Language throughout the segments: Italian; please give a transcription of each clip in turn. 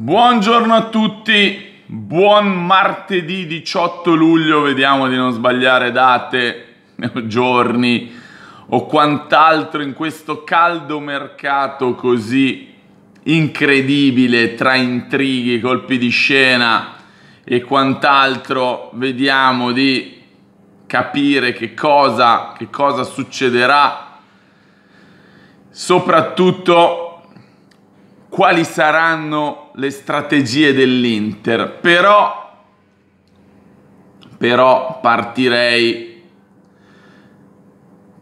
Buongiorno a tutti, buon martedì 18 luglio, vediamo di non sbagliare date, giorni o quant'altro in questo caldo mercato così incredibile tra intrighi, colpi di scena e quant'altro, vediamo di capire che cosa, che cosa succederà soprattutto quali saranno le strategie dell'Inter, però, però partirei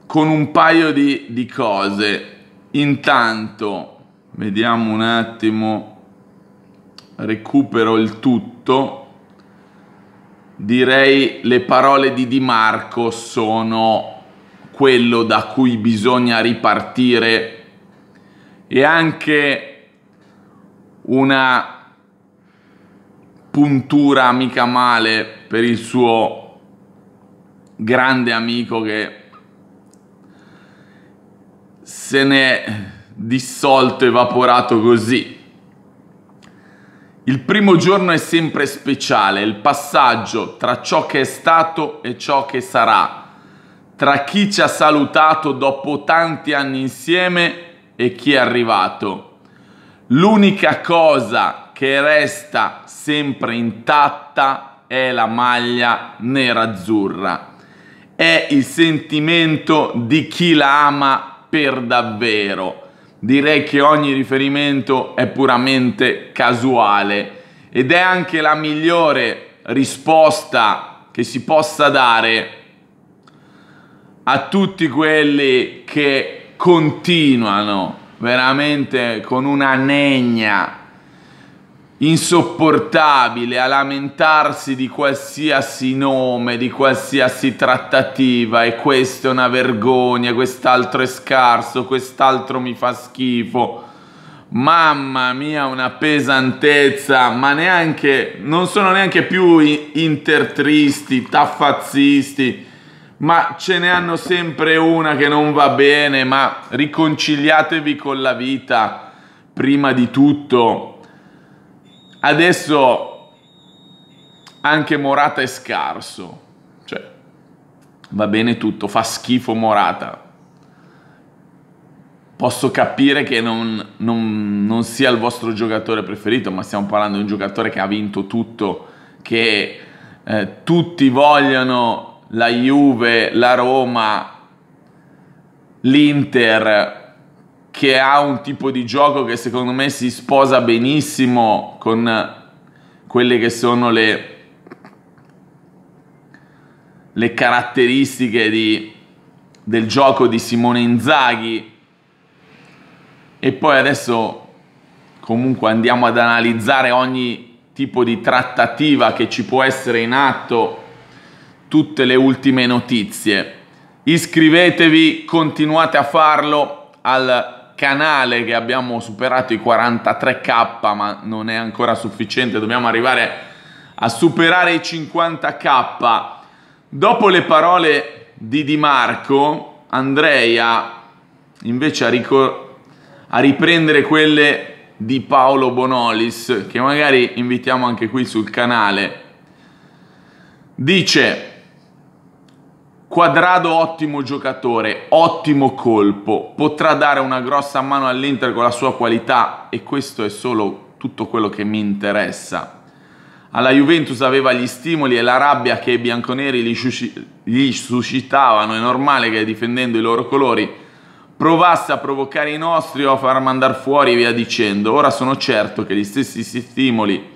con un paio di, di cose. Intanto, vediamo un attimo, recupero il tutto. Direi le parole di Di Marco sono quello da cui bisogna ripartire e anche una puntura mica male per il suo grande amico che se n'è dissolto, evaporato così. Il primo giorno è sempre speciale, il passaggio tra ciò che è stato e ciò che sarà, tra chi ci ha salutato dopo tanti anni insieme e chi è arrivato L'unica cosa che resta sempre intatta è la maglia nerazzurra. È il sentimento di chi la ama per davvero. Direi che ogni riferimento è puramente casuale ed è anche la migliore risposta che si possa dare a tutti quelli che continuano veramente con una negna insopportabile a lamentarsi di qualsiasi nome, di qualsiasi trattativa e questa è una vergogna, quest'altro è scarso, quest'altro mi fa schifo. Mamma mia, una pesantezza, ma neanche non sono neanche più intertristi, taffazzisti ma ce ne hanno sempre una che non va bene, ma riconciliatevi con la vita prima di tutto. Adesso anche Morata è scarso, cioè va bene tutto, fa schifo Morata. Posso capire che non, non, non sia il vostro giocatore preferito, ma stiamo parlando di un giocatore che ha vinto tutto, che eh, tutti vogliono la Juve, la Roma, l'Inter che ha un tipo di gioco che secondo me si sposa benissimo con quelle che sono le, le caratteristiche di, del gioco di Simone Inzaghi. E poi adesso comunque andiamo ad analizzare ogni tipo di trattativa che ci può essere in atto tutte le ultime notizie. Iscrivetevi, continuate a farlo al canale che abbiamo superato i 43k, ma non è ancora sufficiente, dobbiamo arrivare a superare i 50k. Dopo le parole di Di Marco, andrei a, invece a, ricor- a riprendere quelle di Paolo Bonolis, che magari invitiamo anche qui sul canale. Dice Quadrado ottimo giocatore, ottimo colpo, potrà dare una grossa mano all'Inter con la sua qualità e questo è solo tutto quello che mi interessa. Alla Juventus aveva gli stimoli e la rabbia che i bianconeri gli, suscitavano, è normale che difendendo i loro colori provasse a provocare i nostri o a far mandare fuori via dicendo. Ora sono certo che gli stessi stimoli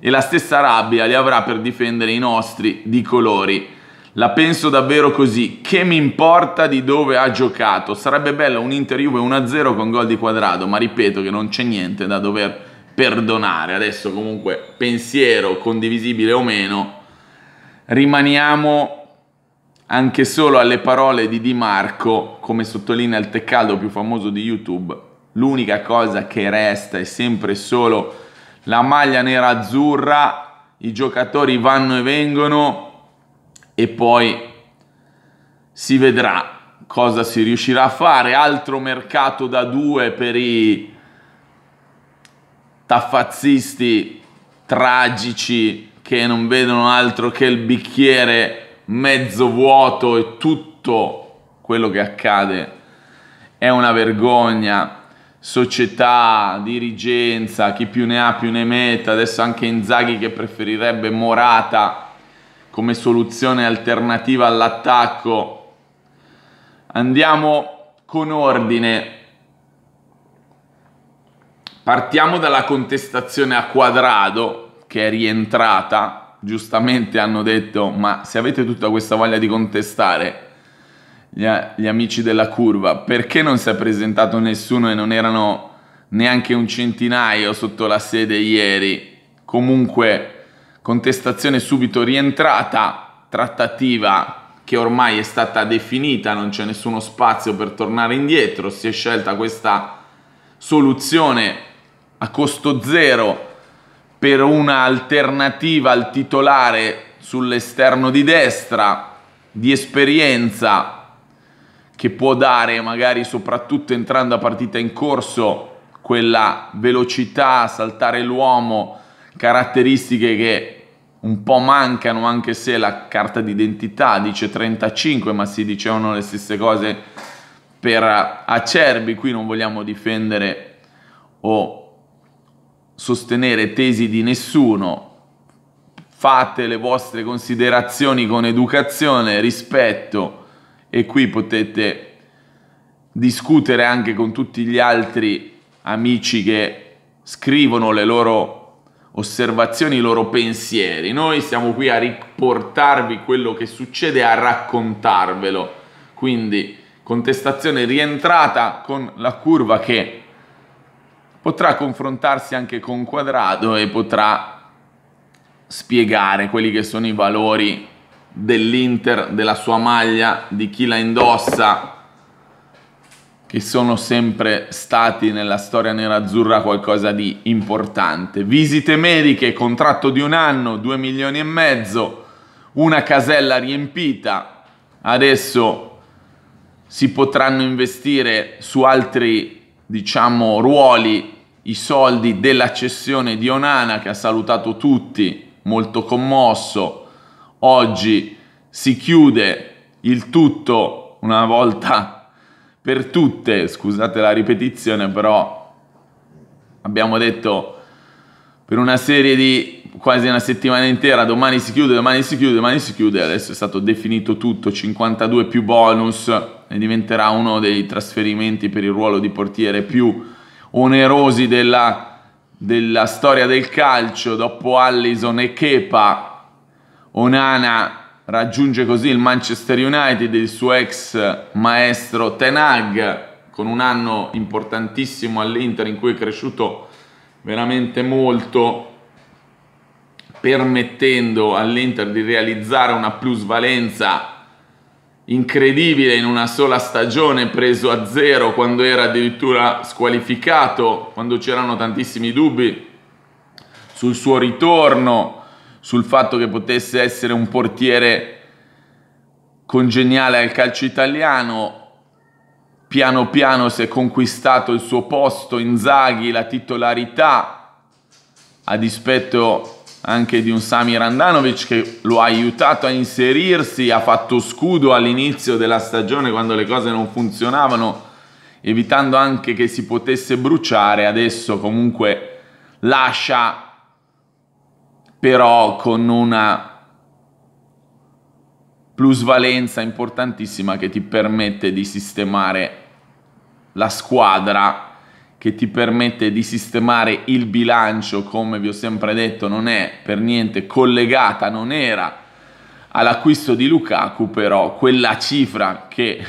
e la stessa rabbia li avrà per difendere i nostri di colori la penso davvero così. Che mi importa di dove ha giocato? Sarebbe bello un Inter Juve 1-0 con gol di quadrato, ma ripeto che non c'è niente da dover perdonare. Adesso comunque pensiero condivisibile o meno. Rimaniamo anche solo alle parole di Di Marco, come sottolinea il Teccaldo più famoso di YouTube, l'unica cosa che resta è sempre solo la maglia nera azzurra, i giocatori vanno e vengono, e poi si vedrà cosa si riuscirà a fare. Altro mercato da due per i taffazzisti tragici che non vedono altro che il bicchiere mezzo vuoto e tutto quello che accade è una vergogna. Società, dirigenza, chi più ne ha più ne metta, adesso anche Inzaghi che preferirebbe Morata come soluzione alternativa all'attacco. Andiamo con ordine. Partiamo dalla contestazione a quadrado che è rientrata. Giustamente hanno detto, ma se avete tutta questa voglia di contestare gli, gli amici della curva, perché non si è presentato nessuno e non erano neanche un centinaio sotto la sede ieri? Comunque contestazione subito rientrata, trattativa che ormai è stata definita, non c'è nessuno spazio per tornare indietro, si è scelta questa soluzione a costo zero per un'alternativa al titolare sull'esterno di destra di esperienza che può dare magari soprattutto entrando a partita in corso quella velocità, saltare l'uomo, caratteristiche che un po' mancano anche se la carta d'identità dice 35 ma si dicevano le stesse cose per Acerbi, qui non vogliamo difendere o sostenere tesi di nessuno, fate le vostre considerazioni con educazione, rispetto e qui potete discutere anche con tutti gli altri amici che scrivono le loro osservazioni, i loro pensieri. Noi siamo qui a riportarvi quello che succede e a raccontarvelo. Quindi contestazione rientrata con la curva che potrà confrontarsi anche con Quadrado e potrà spiegare quelli che sono i valori dell'Inter, della sua maglia, di chi la indossa, che sono sempre stati nella storia nerazzurra qualcosa di importante. Visite mediche, contratto di un anno, 2 milioni e mezzo, una casella riempita. Adesso si potranno investire su altri, diciamo, ruoli i soldi della cessione di Onana che ha salutato tutti, molto commosso. Oggi si chiude il tutto una volta per tutte, scusate la ripetizione, però abbiamo detto per una serie di quasi una settimana intera, domani si chiude, domani si chiude, domani si chiude, adesso è stato definito tutto, 52 più bonus, e diventerà uno dei trasferimenti per il ruolo di portiere più onerosi della, della storia del calcio, dopo Allison e Kepa, Onana raggiunge così il Manchester United, il suo ex maestro Tenag, con un anno importantissimo all'Inter in cui è cresciuto veramente molto, permettendo all'Inter di realizzare una plusvalenza incredibile in una sola stagione, preso a zero quando era addirittura squalificato, quando c'erano tantissimi dubbi sul suo ritorno sul fatto che potesse essere un portiere congeniale al calcio italiano. Piano piano si è conquistato il suo posto, in Zaghi, la titolarità, a dispetto anche di un Sami Randanovic che lo ha aiutato a inserirsi, ha fatto scudo all'inizio della stagione quando le cose non funzionavano, evitando anche che si potesse bruciare. Adesso comunque lascia però con una plusvalenza importantissima che ti permette di sistemare la squadra, che ti permette di sistemare il bilancio, come vi ho sempre detto, non è per niente collegata, non era all'acquisto di Lukaku, però quella cifra che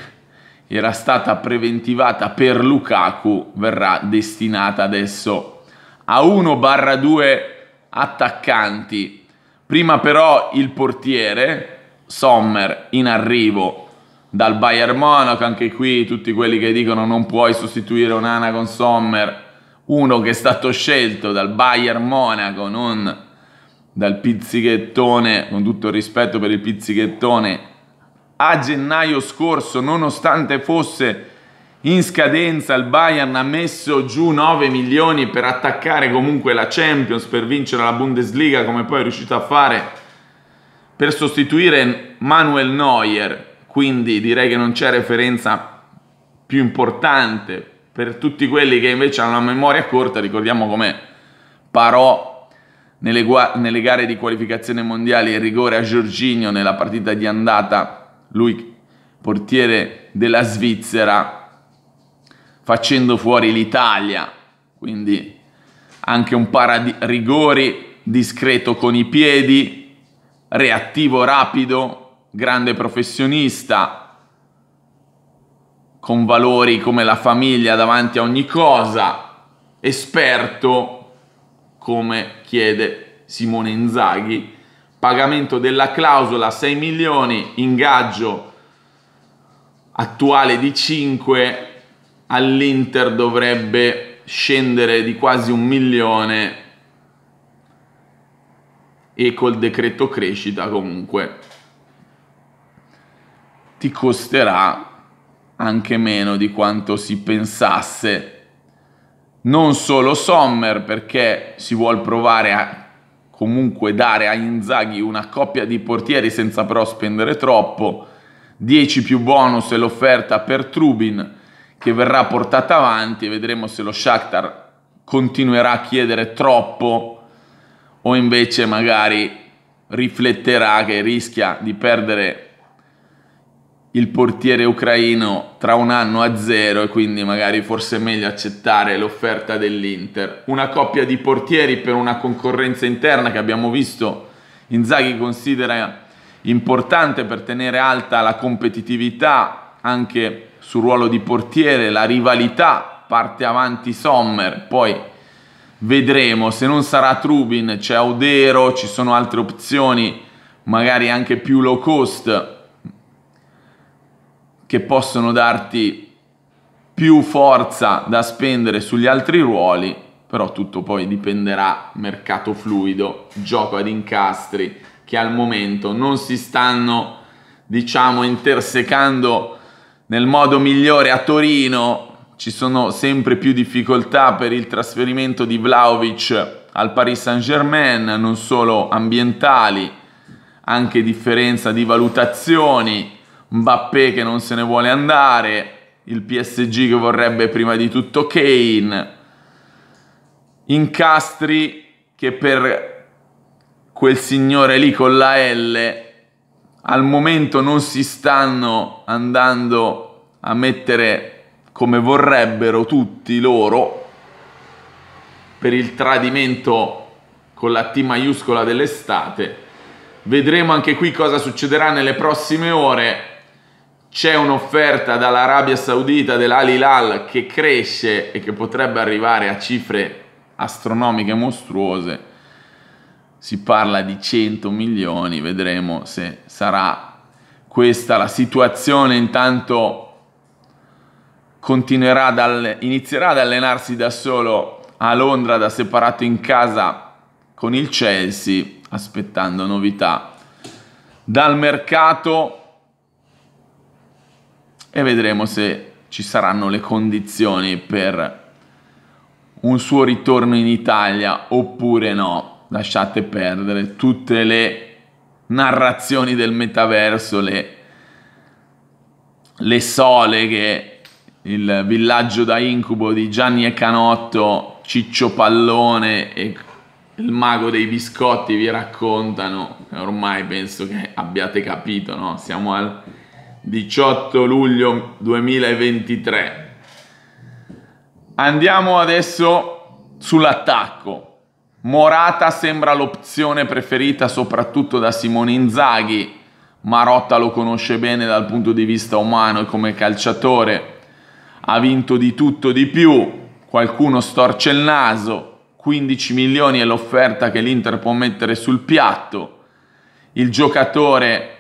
era stata preventivata per Lukaku verrà destinata adesso a 1-2 attaccanti. Prima però il portiere, Sommer, in arrivo dal Bayern Monaco, anche qui tutti quelli che dicono non puoi sostituire Onana con Sommer, uno che è stato scelto dal Bayern Monaco, non dal pizzichettone, con tutto il rispetto per il pizzichettone, a gennaio scorso, nonostante fosse in scadenza il Bayern ha messo giù 9 milioni per attaccare comunque la Champions, per vincere la Bundesliga come poi è riuscito a fare, per sostituire Manuel Neuer, quindi direi che non c'è referenza più importante per tutti quelli che invece hanno una memoria corta, ricordiamo come parò nelle, gua- nelle gare di qualificazione mondiale il rigore a Giorginio nella partita di andata, lui portiere della Svizzera facendo fuori l'Italia, quindi anche un paradi- rigori discreto con i piedi, reattivo rapido, grande professionista, con valori come la famiglia davanti a ogni cosa, esperto come chiede Simone Inzaghi, pagamento della clausola 6 milioni, ingaggio attuale di 5 all'Inter dovrebbe scendere di quasi un milione e col decreto crescita comunque ti costerà anche meno di quanto si pensasse non solo Sommer perché si vuole provare a comunque dare a Inzaghi una coppia di portieri senza però spendere troppo 10 più bonus e l'offerta per Trubin che verrà portata avanti e vedremo se lo Shakhtar continuerà a chiedere troppo o invece magari rifletterà che rischia di perdere il portiere ucraino tra un anno a zero e quindi magari forse è meglio accettare l'offerta dell'Inter. Una coppia di portieri per una concorrenza interna che abbiamo visto Inzaghi considera importante per tenere alta la competitività anche sul ruolo di portiere, la rivalità parte avanti Sommer, poi vedremo, se non sarà Trubin c'è Audero, ci sono altre opzioni, magari anche più low cost, che possono darti più forza da spendere sugli altri ruoli, però tutto poi dipenderà mercato fluido, gioco ad incastri, che al momento non si stanno, diciamo, intersecando nel modo migliore a Torino. Ci sono sempre più difficoltà per il trasferimento di Vlaovic al Paris Saint-Germain, non solo ambientali, anche differenza di valutazioni, Mbappé che non se ne vuole andare, il PSG che vorrebbe prima di tutto Kane, incastri che per quel signore lì con la L al momento non si stanno andando a mettere come vorrebbero tutti loro per il tradimento con la T maiuscola dell'estate. Vedremo anche qui cosa succederà nelle prossime ore. C'è un'offerta dall'Arabia Saudita dell'Alilal che cresce e che potrebbe arrivare a cifre astronomiche mostruose si parla di 100 milioni, vedremo se sarà questa la situazione, intanto continuerà ad inizierà ad allenarsi da solo a Londra da separato in casa con il Chelsea, aspettando novità dal mercato e vedremo se ci saranno le condizioni per un suo ritorno in Italia oppure no lasciate perdere tutte le narrazioni del metaverso, le, le sole che il villaggio da incubo di Gianni e Canotto, Ciccio Pallone e il mago dei biscotti vi raccontano, ormai penso che abbiate capito, no? Siamo al 18 luglio 2023. Andiamo adesso sull'attacco. Morata sembra l'opzione preferita soprattutto da Simone Inzaghi, Marotta lo conosce bene dal punto di vista umano e come calciatore, ha vinto di tutto di più, qualcuno storce il naso, 15 milioni è l'offerta che l'Inter può mettere sul piatto, il giocatore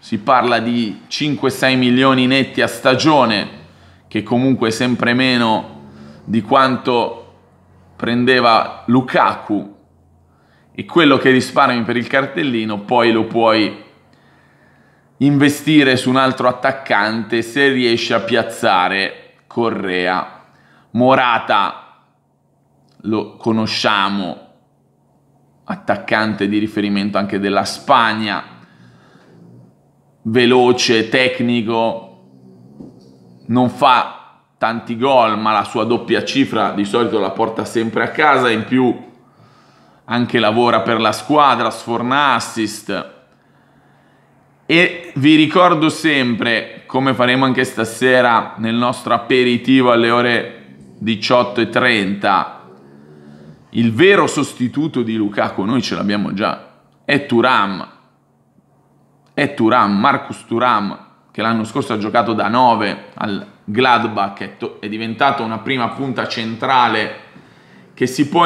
si parla di 5-6 milioni netti a stagione, che comunque è sempre meno di quanto prendeva Lukaku e quello che risparmi per il cartellino poi lo puoi investire su un altro attaccante se riesci a piazzare Correa. Morata lo conosciamo, attaccante di riferimento anche della Spagna, veloce, tecnico, non fa tanti gol, ma la sua doppia cifra di solito la porta sempre a casa, in più anche lavora per la squadra, sforna assist. E vi ricordo sempre, come faremo anche stasera nel nostro aperitivo alle ore 18.30, il vero sostituto di Lukaku, noi ce l'abbiamo già, è Turam. È Turam, Marcus Turam, che l'anno scorso ha giocato da 9 al Gladbach è, diventato una prima punta centrale che si può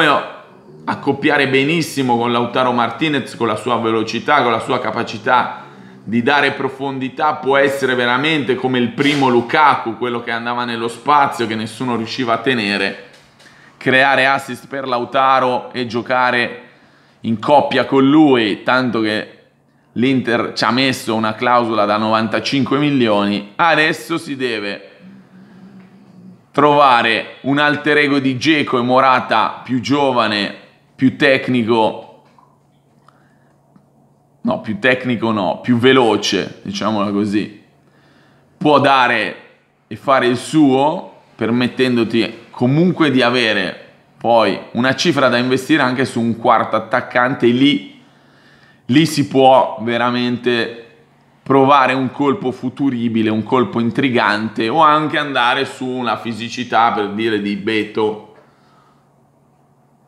accoppiare benissimo con Lautaro Martinez, con la sua velocità, con la sua capacità di dare profondità, può essere veramente come il primo Lukaku, quello che andava nello spazio, che nessuno riusciva a tenere, creare assist per Lautaro e giocare in coppia con lui, tanto che l'Inter ci ha messo una clausola da 95 milioni, adesso si deve trovare un alter ego di Geco e Morata più giovane, più tecnico no, più tecnico no, più veloce, diciamola così, può dare e fare il suo, permettendoti comunque di avere poi una cifra da investire anche su un quarto attaccante, lì, lì si può veramente provare un colpo futuribile, un colpo intrigante o anche andare su una fisicità per dire di Beto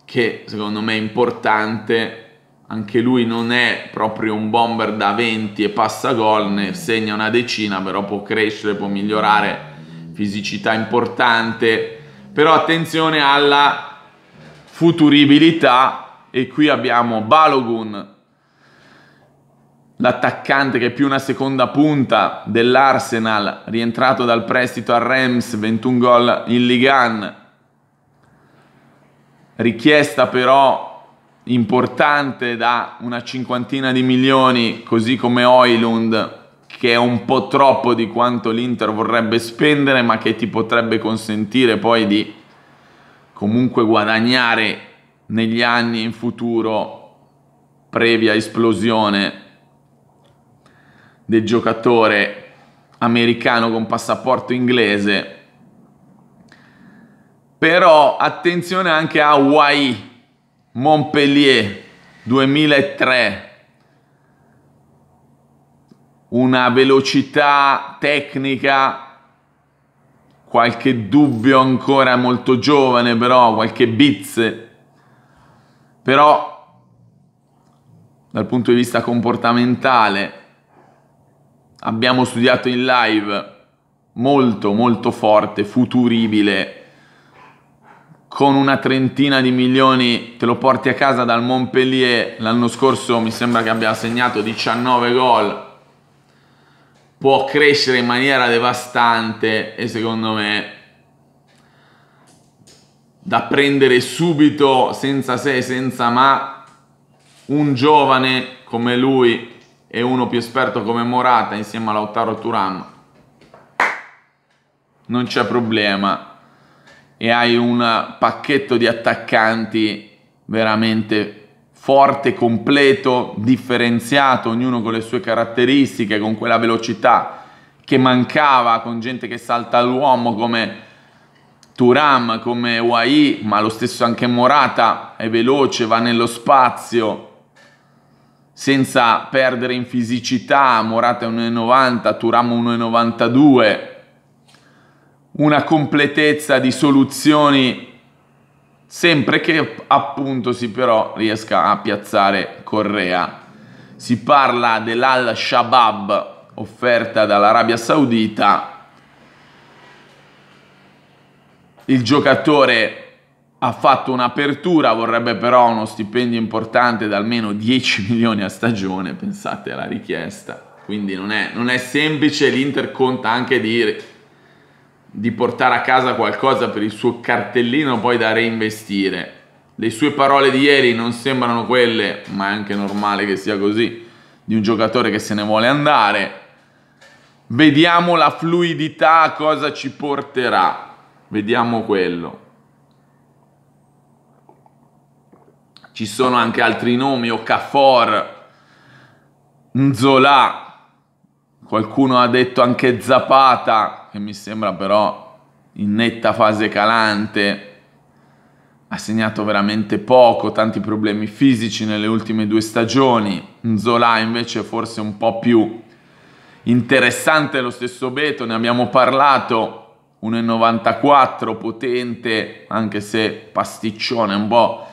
che secondo me è importante anche lui non è proprio un bomber da 20 e passa gol, ne segna una decina, però può crescere, può migliorare, fisicità importante, però attenzione alla futuribilità e qui abbiamo Balogun l'attaccante che è più una seconda punta dell'Arsenal, rientrato dal prestito al Rams, 21 gol in Ligan. Richiesta però importante da una cinquantina di milioni, così come Oilund, che è un po' troppo di quanto l'Inter vorrebbe spendere, ma che ti potrebbe consentire poi di comunque guadagnare negli anni in futuro previa esplosione del giocatore americano con passaporto inglese. Però attenzione anche a Hawaii, Montpellier 2003. Una velocità tecnica qualche dubbio ancora molto giovane, però qualche bizze. Però dal punto di vista comportamentale abbiamo studiato in live molto molto forte, futuribile, con una trentina di milioni te lo porti a casa dal Montpellier, l'anno scorso mi sembra che abbia segnato 19 gol, può crescere in maniera devastante e secondo me da prendere subito senza se e senza ma un giovane come lui e uno più esperto come Morata insieme a Lautaro Turam non c'è problema e hai un pacchetto di attaccanti veramente forte, completo, differenziato, ognuno con le sue caratteristiche, con quella velocità che mancava, con gente che salta all'uomo come Turam, come Wai, ma lo stesso anche Morata, è veloce, va nello spazio, senza perdere in fisicità, Morata 1,90, Turam 1,92, una completezza di soluzioni sempre che appunto si però riesca a piazzare Correa. Si parla dell'Al shabaab offerta dall'Arabia Saudita. Il giocatore ha fatto un'apertura, vorrebbe però uno stipendio importante da almeno 10 milioni a stagione, pensate alla richiesta. Quindi non è, non è semplice, l'Inter conta anche di, di portare a casa qualcosa per il suo cartellino poi da reinvestire. Le sue parole di ieri non sembrano quelle, ma è anche normale che sia così, di un giocatore che se ne vuole andare. Vediamo la fluidità, cosa ci porterà. Vediamo quello. ci sono anche altri nomi, Okafor, Nzola, qualcuno ha detto anche Zapata, che mi sembra però in netta fase calante, ha segnato veramente poco, tanti problemi fisici nelle ultime due stagioni, Nzola invece forse un po' più interessante lo stesso Beto, ne abbiamo parlato, 1,94 potente, anche se pasticcione un po'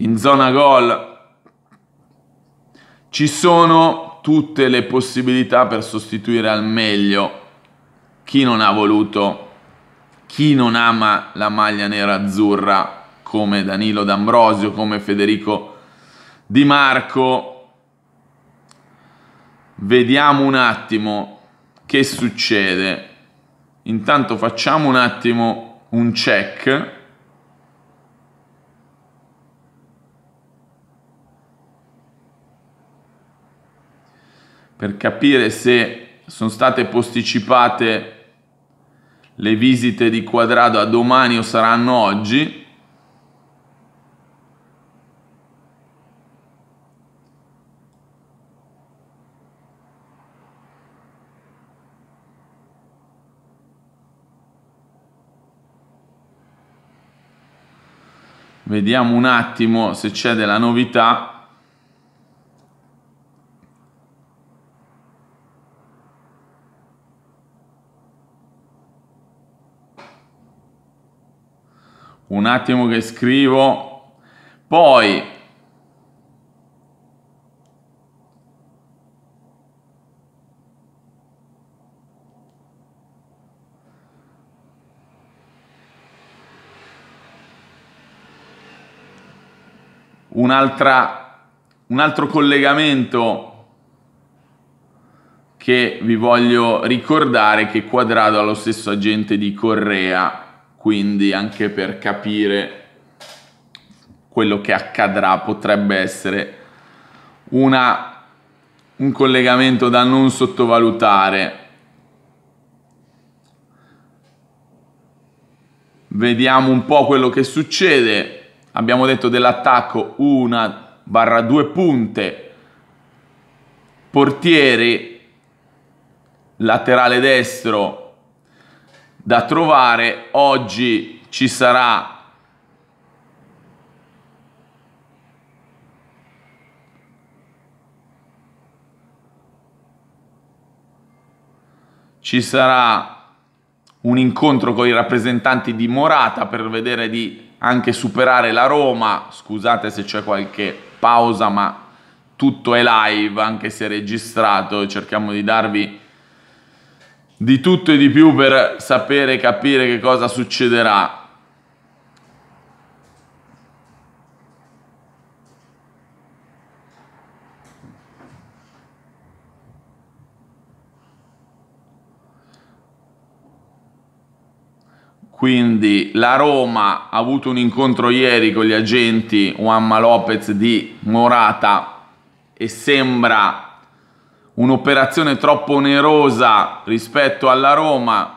in zona gol ci sono tutte le possibilità per sostituire al meglio chi non ha voluto, chi non ama la maglia nera azzurra come Danilo D'Ambrosio, come Federico Di Marco. Vediamo un attimo che succede. Intanto facciamo un attimo un check per capire se sono state posticipate le visite di Quadrado a domani o saranno oggi. Vediamo un attimo se c'è della novità. Un attimo che scrivo. Poi un'altra un altro collegamento che vi voglio ricordare che quadrato ha stesso agente di Correa quindi anche per capire quello che accadrà potrebbe essere una, un collegamento da non sottovalutare. Vediamo un po' quello che succede. Abbiamo detto dell'attacco una barra due punte, portieri, laterale destro, da trovare. Oggi ci sarà ci sarà un incontro con i rappresentanti di Morata per vedere di anche superare la Roma. Scusate se c'è qualche pausa, ma tutto è live, anche se registrato, cerchiamo di darvi di tutto e di più per sapere e capire che cosa succederà. Quindi la Roma ha avuto un incontro ieri con gli agenti Juanma Lopez di Morata e sembra un'operazione troppo onerosa rispetto alla Roma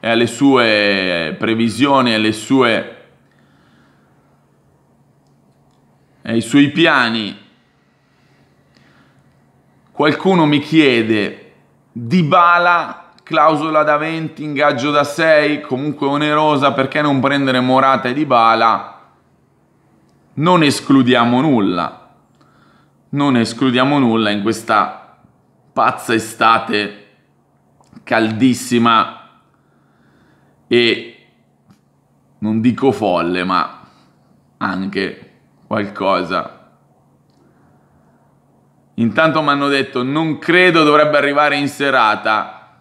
e alle sue previsioni, alle sue, ai suoi piani. Qualcuno mi chiede, Di Bala, clausola da 20, ingaggio da 6, comunque onerosa, perché non prendere Morata e Di Bala? Non escludiamo nulla, non escludiamo nulla in questa pazza estate caldissima e non dico folle, ma anche qualcosa. Intanto mi hanno detto non credo dovrebbe arrivare in serata.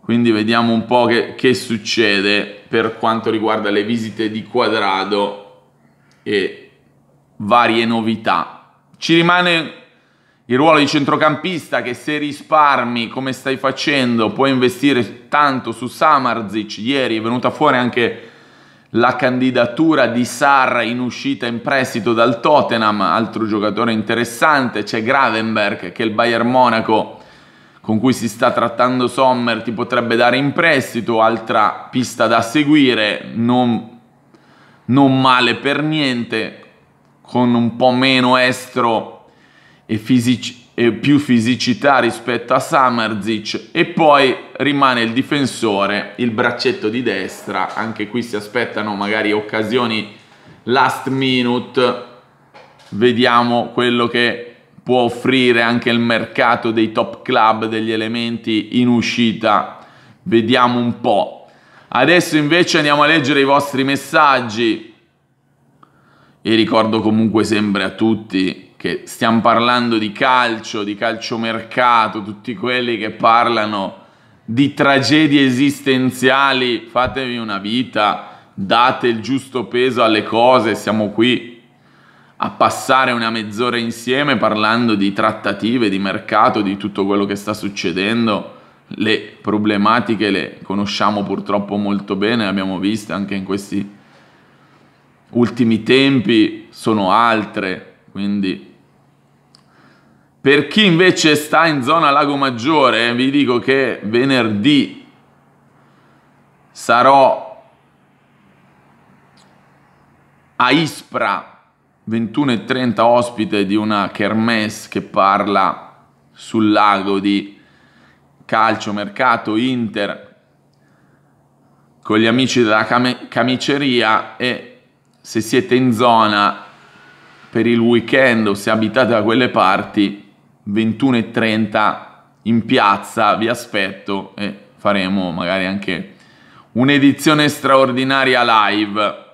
Quindi vediamo un po' che, che succede per quanto riguarda le visite di quadrado e varie novità. Ci rimane il ruolo di centrocampista che se risparmi come stai facendo puoi investire tanto su Samarzic. Ieri è venuta fuori anche la candidatura di Sarra in uscita in prestito dal Tottenham, altro giocatore interessante, c'è Gravenberg che il Bayern Monaco con cui si sta trattando Sommer ti potrebbe dare in prestito, altra pista da seguire, non, non male per niente, con un po' meno estro e, fisici- e più fisicità rispetto a Samarzic e poi rimane il difensore, il braccetto di destra, anche qui si aspettano magari occasioni last minute, vediamo quello che può offrire anche il mercato dei top club, degli elementi in uscita, vediamo un po'. Adesso invece andiamo a leggere i vostri messaggi e ricordo comunque sempre a tutti che stiamo parlando di calcio, di calciomercato, tutti quelli che parlano di tragedie esistenziali, fatevi una vita, date il giusto peso alle cose, siamo qui a passare una mezz'ora insieme parlando di trattative, di mercato, di tutto quello che sta succedendo. Le problematiche le conosciamo purtroppo molto bene, le abbiamo viste anche in questi ultimi tempi sono altre, quindi per chi invece sta in zona Lago Maggiore, eh, vi dico che venerdì sarò a Ispra 21.30 ospite di una kermesse che parla sul lago di calcio, mercato, Inter con gli amici della cam- camiceria e se siete in zona per il weekend o se abitate da quelle parti, 21.30 in piazza vi aspetto e faremo magari anche un'edizione straordinaria live.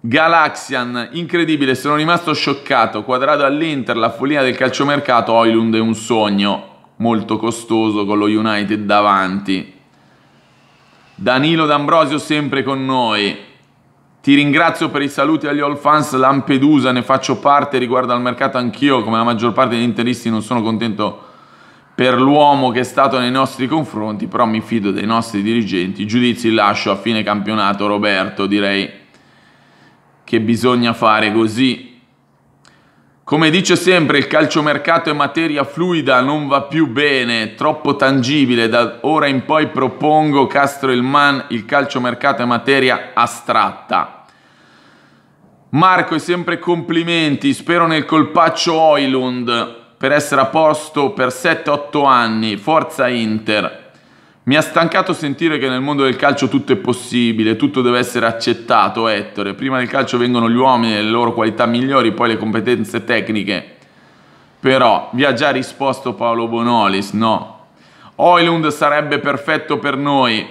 Galaxian, incredibile, sono rimasto scioccato, quadrato all'Inter, la follia del calciomercato, Oilund è un sogno, molto costoso con lo United davanti. Danilo D'Ambrosio sempre con noi. Ti ringrazio per i saluti agli All Fans Lampedusa, ne faccio parte riguardo al mercato anch'io, come la maggior parte degli interisti non sono contento per l'uomo che è stato nei nostri confronti, però mi fido dei nostri dirigenti, giudizi lascio a fine campionato Roberto, direi che bisogna fare così. Come dice sempre, il calciomercato è materia fluida, non va più bene, troppo tangibile. Da ora in poi propongo Castro il Man, il calciomercato è materia astratta. Marco è sempre complimenti, spero nel colpaccio Oilund per essere a posto per 7-8 anni. Forza Inter. Mi ha stancato sentire che nel mondo del calcio tutto è possibile, tutto deve essere accettato, Ettore. Prima del calcio vengono gli uomini e le loro qualità migliori, poi le competenze tecniche. Però vi ha già risposto Paolo Bonolis, no? Oilund sarebbe perfetto per noi.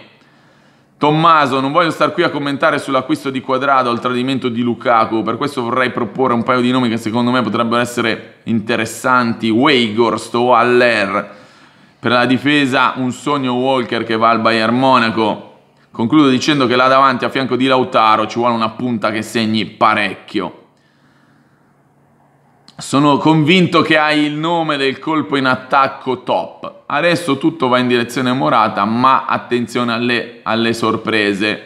Tommaso, non voglio star qui a commentare sull'acquisto di Quadrado al tradimento di Lukaku, per questo vorrei proporre un paio di nomi che secondo me potrebbero essere interessanti, Weghorst o Aller per la difesa un sogno Walker che va al Bayern Monaco. Concludo dicendo che là davanti a fianco di Lautaro ci vuole una punta che segni parecchio. Sono convinto che hai il nome del colpo in attacco top. Adesso tutto va in direzione morata, ma attenzione alle, alle sorprese.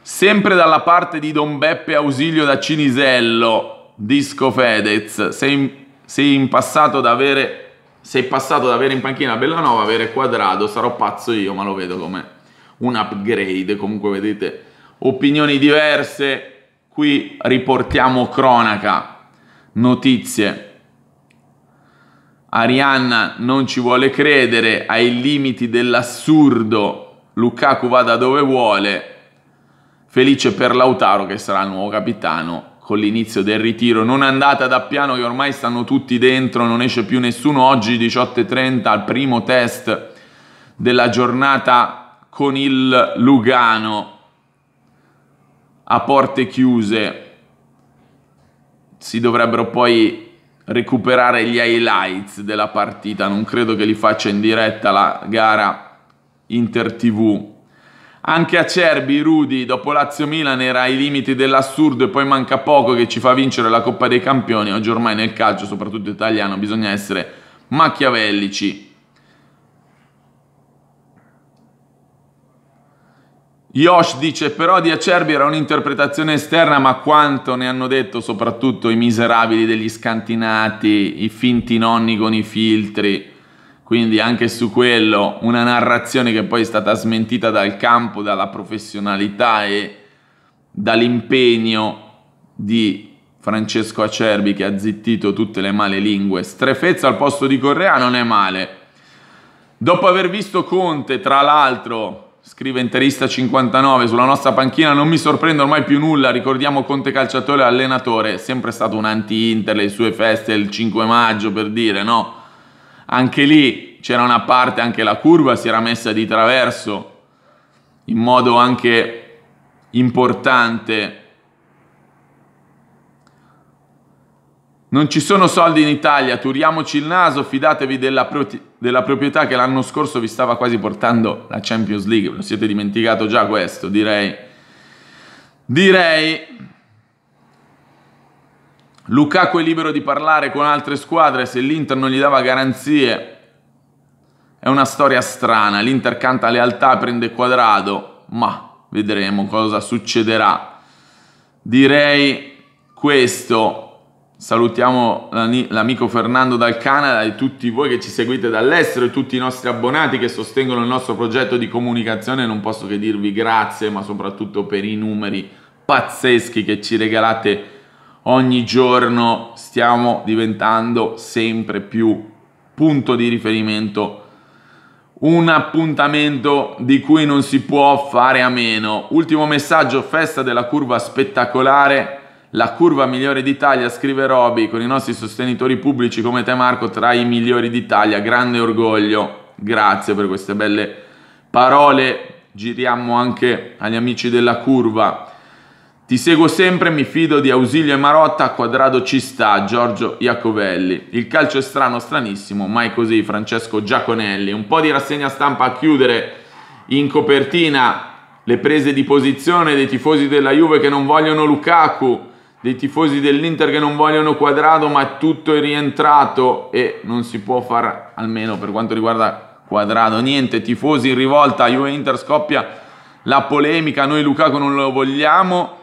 Sempre dalla parte di Don Beppe Ausilio da Cinisello, Disco Fedez. Sei, sei passato ad avere sei passato da avere in panchina Bellanova a avere Quadrado, sarò pazzo io, ma lo vedo come un upgrade. Comunque vedete opinioni diverse. Qui riportiamo cronaca, notizie. Arianna non ci vuole credere, ai limiti dell'assurdo. Lukaku va da dove vuole. Felice per Lautaro che sarà il nuovo capitano con l'inizio del ritiro, non andata da piano che ormai stanno tutti dentro, non esce più nessuno, oggi 18.30 al primo test della giornata con il Lugano a porte chiuse, si dovrebbero poi recuperare gli highlights della partita, non credo che li faccia in diretta la gara Inter TV. Anche Acerbi, Rudi, dopo Lazio-Milan era ai limiti dell'assurdo e poi manca poco che ci fa vincere la Coppa dei Campioni. Oggi ormai nel calcio, soprattutto italiano, bisogna essere machiavellici. Yosh dice però di Acerbi era un'interpretazione esterna ma quanto ne hanno detto soprattutto i miserabili degli scantinati, i finti nonni con i filtri. Quindi anche su quello una narrazione che poi è stata smentita dal campo, dalla professionalità e dall'impegno di Francesco Acerbi che ha zittito tutte le male lingue. Strefezza al posto di Correa non è male. Dopo aver visto Conte, tra l'altro, scrive Interista 59 sulla nostra panchina non mi sorprende ormai più nulla ricordiamo Conte calciatore e allenatore sempre stato un anti-Inter le sue feste il 5 maggio per dire no anche lì c'era una parte, anche la curva si era messa di traverso in modo anche importante. Non ci sono soldi in Italia, turiamoci il naso, fidatevi della, pro- della, proprietà che l'anno scorso vi stava quasi portando la Champions League, lo siete dimenticato già questo, direi. Direi Lukaku è libero di parlare con altre squadre se l'Inter non gli dava garanzie. È una storia strana, l'Inter canta lealtà, prende quadrado, ma vedremo cosa succederà. Direi questo. Salutiamo l'amico Fernando dal Canada e tutti voi che ci seguite dall'estero e tutti i nostri abbonati che sostengono il nostro progetto di comunicazione. Non posso che dirvi grazie, ma soprattutto per i numeri pazzeschi che ci regalate ogni giorno stiamo diventando sempre più punto di riferimento, un appuntamento di cui non si può fare a meno. Ultimo messaggio, festa della curva spettacolare, la curva migliore d'Italia, scrive Roby, con i nostri sostenitori pubblici come te Marco, tra i migliori d'Italia, grande orgoglio, grazie per queste belle parole, giriamo anche agli amici della curva ti seguo sempre, mi fido di Ausilio e Marotta, a quadrado ci sta, Giorgio Iacovelli. Il calcio è strano, stranissimo, mai così, Francesco Giaconelli. Un po' di rassegna stampa a chiudere in copertina le prese di posizione dei tifosi della Juve che non vogliono Lukaku, dei tifosi dell'Inter che non vogliono Quadrado, ma tutto è rientrato e non si può fare, almeno per quanto riguarda Quadrado, niente. Tifosi in rivolta, Juve-Inter scoppia la polemica, noi Lukaku non lo vogliamo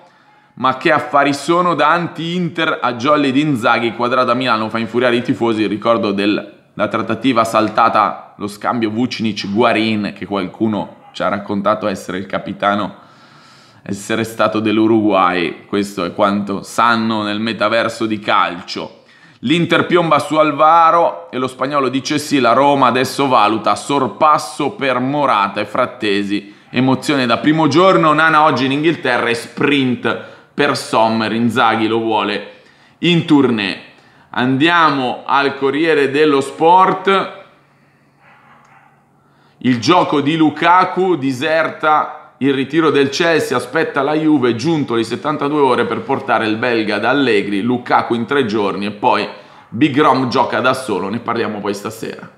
ma che affari sono da anti-Inter a Jolly di Inzaghi, quadrata a Milano, fa infuriare i tifosi. Il ricordo della trattativa saltata, lo scambio Vucinic-Guarin, che qualcuno ci ha raccontato essere il capitano, essere stato dell'Uruguay. Questo è quanto sanno nel metaverso di calcio. L'Inter piomba su Alvaro e lo spagnolo dice sì, la Roma adesso valuta sorpasso per Morata e Frattesi. Emozione da primo giorno, Nana oggi in Inghilterra e sprint per Sommer, Inzaghi lo vuole in tournée. Andiamo al Corriere dello Sport. Il gioco di Lukaku diserta il ritiro del Chelsea, aspetta la Juve, giunto le 72 ore per portare il belga ad Allegri, Lukaku in tre giorni e poi Big Rom gioca da solo, ne parliamo poi stasera.